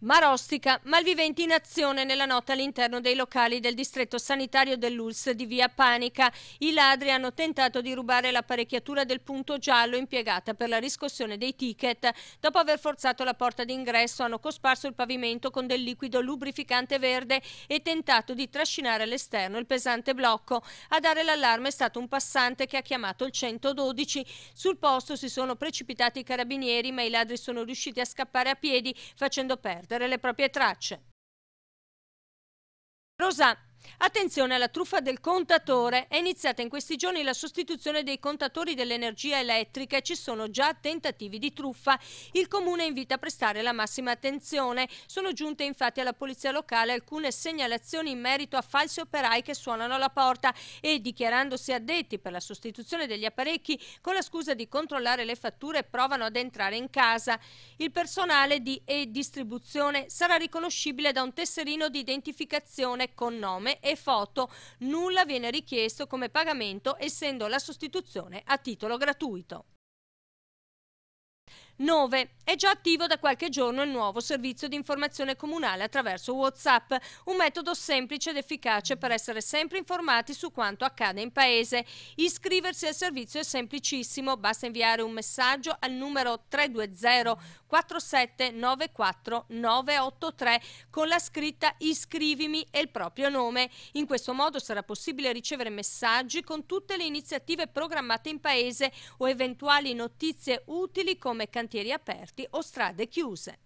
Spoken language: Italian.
Marostica, malviventi in azione nella notte all'interno dei locali del distretto sanitario dell'ULS di via Panica. I ladri hanno tentato di rubare l'apparecchiatura del punto giallo impiegata per la riscossione dei ticket. Dopo aver forzato la porta d'ingresso hanno cosparso il pavimento con del liquido lubrificante verde e tentato di trascinare all'esterno il pesante blocco. A dare l'allarme è stato un passante che ha chiamato il 112. Sul posto si sono precipitati i carabinieri ma i ladri sono riusciti a scappare a piedi facendo perdere perdere le proprie tracce. Rosa Attenzione alla truffa del contatore. È iniziata in questi giorni la sostituzione dei contatori dell'energia elettrica e ci sono già tentativi di truffa. Il comune invita a prestare la massima attenzione. Sono giunte infatti alla polizia locale alcune segnalazioni in merito a falsi operai che suonano alla porta e dichiarandosi addetti per la sostituzione degli apparecchi con la scusa di controllare le fatture provano ad entrare in casa. Il personale di e-distribuzione sarà riconoscibile da un tesserino di identificazione con nome e foto. Nulla viene richiesto come pagamento essendo la sostituzione a titolo gratuito. 9. È già attivo da qualche giorno il nuovo servizio di informazione comunale attraverso WhatsApp, un metodo semplice ed efficace per essere sempre informati su quanto accade in paese. Iscriversi al servizio è semplicissimo, basta inviare un messaggio al numero 320 4794 983 con la scritta iscrivimi e il proprio nome. In questo modo sarà possibile ricevere messaggi con tutte le iniziative programmate in paese o eventuali notizie utili come candidature cantieri aperti o strade chiuse.